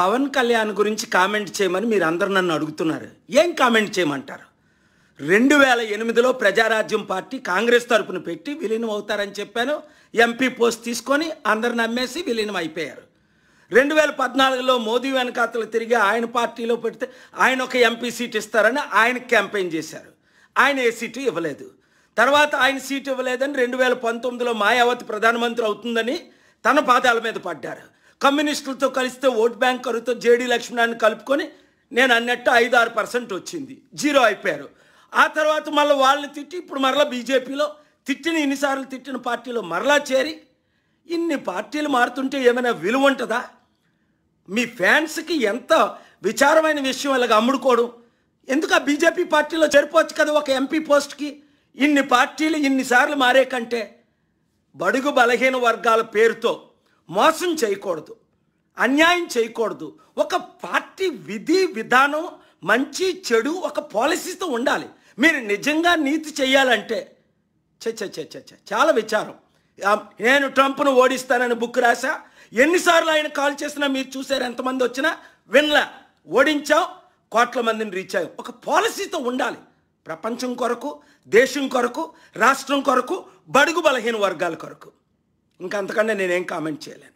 పవన్ కళ్యాణ్ గురించి కామెంట్ చేయమని మీరు అందరు నన్ను అడుగుతున్నారు ఏం కామెంట్ చేయమంటారు రెండు వేల ఎనిమిదిలో ప్రజారాజ్యం పార్టీ కాంగ్రెస్ తరపున పెట్టి విలీనం అవుతారని చెప్పాను ఎంపీ పోస్ట్ తీసుకొని అందరిని అమ్మేసి విలీనం అయిపోయారు రెండు వేల పద్నాలుగులో మోదీ వెనకాతలు తిరిగి ఆయన పార్టీలో పెడితే ఆయన ఒక ఎంపీ సీట్ ఇస్తారని ఆయన క్యాంపెయిన్ చేశారు ఆయన ఏ సీటు ఇవ్వలేదు తర్వాత ఆయన సీటు ఇవ్వలేదని రెండు వేల పంతొమ్మిదిలో మాయావతి ప్రధానమంత్రి అవుతుందని తన పాదాల మీద పడ్డారు కమ్యూనిస్టులతో కలిస్తే ఓట్ బ్యాంక్ కరుతో జేడీ లక్ష్మణాన్ని కలుపుకొని నేను అన్నట్టు ఐదు ఆరు పర్సెంట్ వచ్చింది జీరో అయిపోయారు ఆ తర్వాత మళ్ళీ వాళ్ళని తిట్టి ఇప్పుడు మరలా బీజేపీలో తిట్టిన ఇన్నిసార్లు తిట్టిన పార్టీలో మరలా చేరి ఇన్ని పార్టీలు మారుతుంటే ఏమైనా విలువ ఉంటుందా మీ ఫ్యాన్స్కి ఎంత విచారమైన విషయం ఇలాగ అమ్ముడుకోవడం ఎందుకు ఆ బీజేపీ పార్టీలో చేరిపోవచ్చు కదా ఒక ఎంపీ పోస్ట్కి ఇన్ని పార్టీలు ఇన్నిసార్లు మారే కంటే బడుగు బలహీన వర్గాల పేరుతో మోసం చేయకూడదు అన్యాయం చేయకూడదు ఒక పార్టీ విధి విధానం మంచి చెడు ఒక పాలసీతో ఉండాలి మీరు నిజంగా నీతి చేయాలంటే చచ్చ చాలా విచారం నేను ట్రంప్ను ఓడిస్తానని బుక్ రాశా ఎన్నిసార్లు ఆయన కాల్ చేసినా మీరు చూసారు ఎంతమంది వచ్చినా వినలా ఓడించాం కోట్ల మందిని రీచ్ అయ్యాం ఒక పాలసీతో ఉండాలి ప్రపంచం కొరకు దేశం కొరకు రాష్ట్రం కొరకు బడుగు బలహీన వర్గాల కొరకు ఇంకంతకంటే నేనేం కామెంట్ చేయలేను